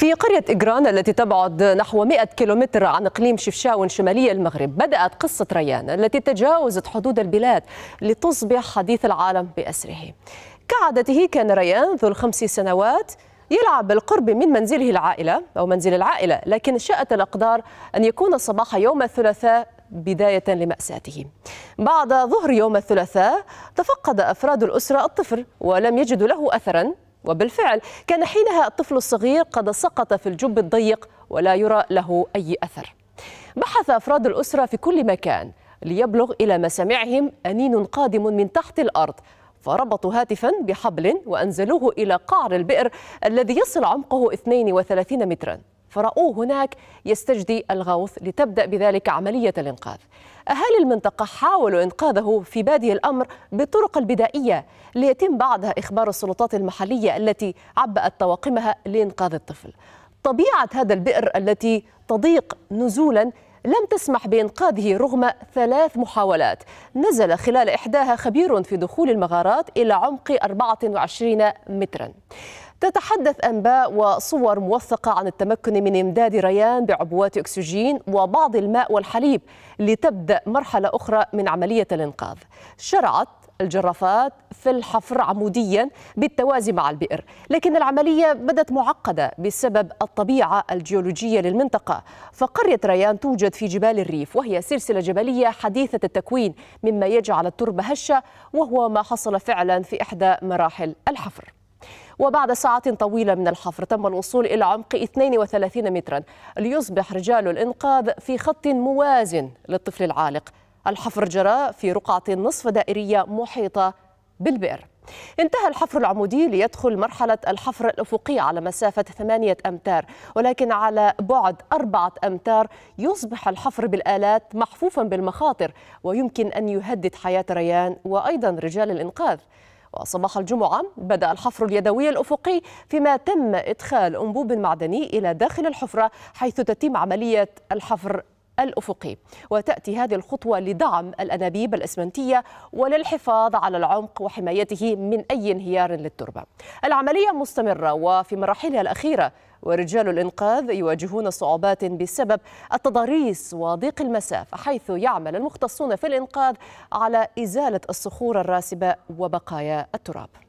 في قرية إجران التي تبعد نحو 100 كيلومتر عن إقليم شفشاون شمالي المغرب بدأت قصة ريان التي تجاوزت حدود البلاد لتصبح حديث العالم بأسره كعادته كان ريان ذو الخمس سنوات يلعب بالقرب من منزله العائلة أو منزل العائلة لكن شاءت الأقدار أن يكون صباح يوم الثلاثاء بداية لمأساته بعد ظهر يوم الثلاثاء تفقد أفراد الأسرة الطفل ولم يجدوا له أثرا وبالفعل كان حينها الطفل الصغير قد سقط في الجب الضيق ولا يرى له أي أثر بحث أفراد الأسرة في كل مكان ليبلغ إلى مسامعهم أنين قادم من تحت الأرض فربطوا هاتفا بحبل وأنزلوه إلى قعر البئر الذي يصل عمقه 32 متراً فرأوه هناك يستجدي الغوث لتبدأ بذلك عملية الإنقاذ أهالي المنطقة حاولوا إنقاذه في بادئ الأمر بالطرق البدائية ليتم بعدها إخبار السلطات المحلية التي عبأت طواقمها لإنقاذ الطفل طبيعة هذا البئر التي تضيق نزولا لم تسمح بإنقاذه رغم ثلاث محاولات نزل خلال إحداها خبير في دخول المغارات إلى عمق 24 مترا تتحدث أنباء وصور موثقة عن التمكن من إمداد ريان بعبوات أكسجين وبعض الماء والحليب لتبدأ مرحلة أخرى من عملية الإنقاذ شرعت الجرافات في الحفر عموديا بالتوازي مع البئر لكن العملية بدت معقدة بسبب الطبيعة الجيولوجية للمنطقة فقرية ريان توجد في جبال الريف وهي سلسلة جبلية حديثة التكوين مما يجعل التربة هشة وهو ما حصل فعلا في إحدى مراحل الحفر وبعد ساعات طويلة من الحفر تم الوصول إلى عمق 32 مترا ليصبح رجال الإنقاذ في خط موازن للطفل العالق الحفر جرى في رقعة نصف دائرية محيطة بالبئر انتهى الحفر العمودي ليدخل مرحلة الحفر الأفقي على مسافة 8 أمتار ولكن على بعد أربعة أمتار يصبح الحفر بالآلات محفوفا بالمخاطر ويمكن أن يهدد حياة ريان وأيضا رجال الإنقاذ وصباح الجمعة بدأ الحفر اليدوي الأفقي فيما تم إدخال أنبوب معدني إلى داخل الحفرة حيث تتم عملية الحفر الأفقي وتأتي هذه الخطوة لدعم الأنابيب الأسمنتية وللحفاظ على العمق وحمايته من أي انهيار للتربة العملية مستمرة وفي مراحلها الأخيرة ورجال الإنقاذ يواجهون صعوبات بسبب التضاريس وضيق المسافة حيث يعمل المختصون في الإنقاذ على إزالة الصخور الراسبة وبقايا التراب